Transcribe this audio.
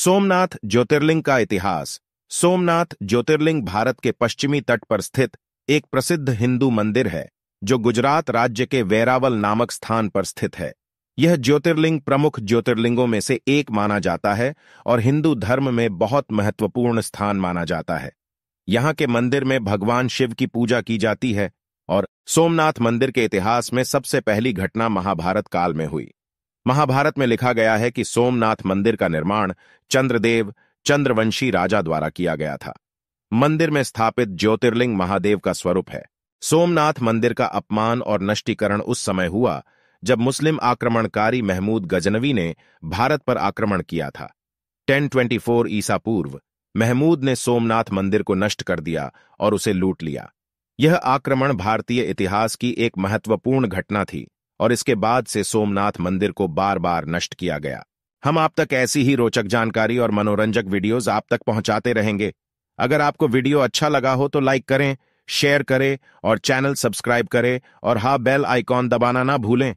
सोमनाथ ज्योतिर्लिंग का इतिहास सोमनाथ ज्योतिर्लिंग भारत के पश्चिमी तट पर स्थित एक प्रसिद्ध हिंदू मंदिर है जो गुजरात राज्य के वेरावल नामक स्थान पर स्थित है यह ज्योतिर्लिंग प्रमुख ज्योतिर्लिंगों में से एक माना जाता है और हिंदू धर्म में बहुत महत्वपूर्ण स्थान माना जाता है यहाँ के मंदिर में भगवान शिव की पूजा की जाती है और सोमनाथ मंदिर के इतिहास में सबसे पहली घटना महाभारत काल में हुई महाभारत में लिखा गया है कि सोमनाथ मंदिर का निर्माण चंद्रदेव चंद्रवंशी राजा द्वारा किया गया था मंदिर में स्थापित ज्योतिर्लिंग महादेव का स्वरूप है सोमनाथ मंदिर का अपमान और नष्टीकरण उस समय हुआ जब मुस्लिम आक्रमणकारी महमूद गजनवी ने भारत पर आक्रमण किया था 1024 ईसा पूर्व महमूद ने सोमनाथ मंदिर को नष्ट कर दिया और उसे लूट लिया यह आक्रमण भारतीय इतिहास की एक महत्वपूर्ण घटना थी और इसके बाद से सोमनाथ मंदिर को बार बार नष्ट किया गया हम आप तक ऐसी ही रोचक जानकारी और मनोरंजक वीडियोस आप तक पहुंचाते रहेंगे अगर आपको वीडियो अच्छा लगा हो तो लाइक करें शेयर करें और चैनल सब्सक्राइब करें और हा बेल आइकॉन दबाना ना भूलें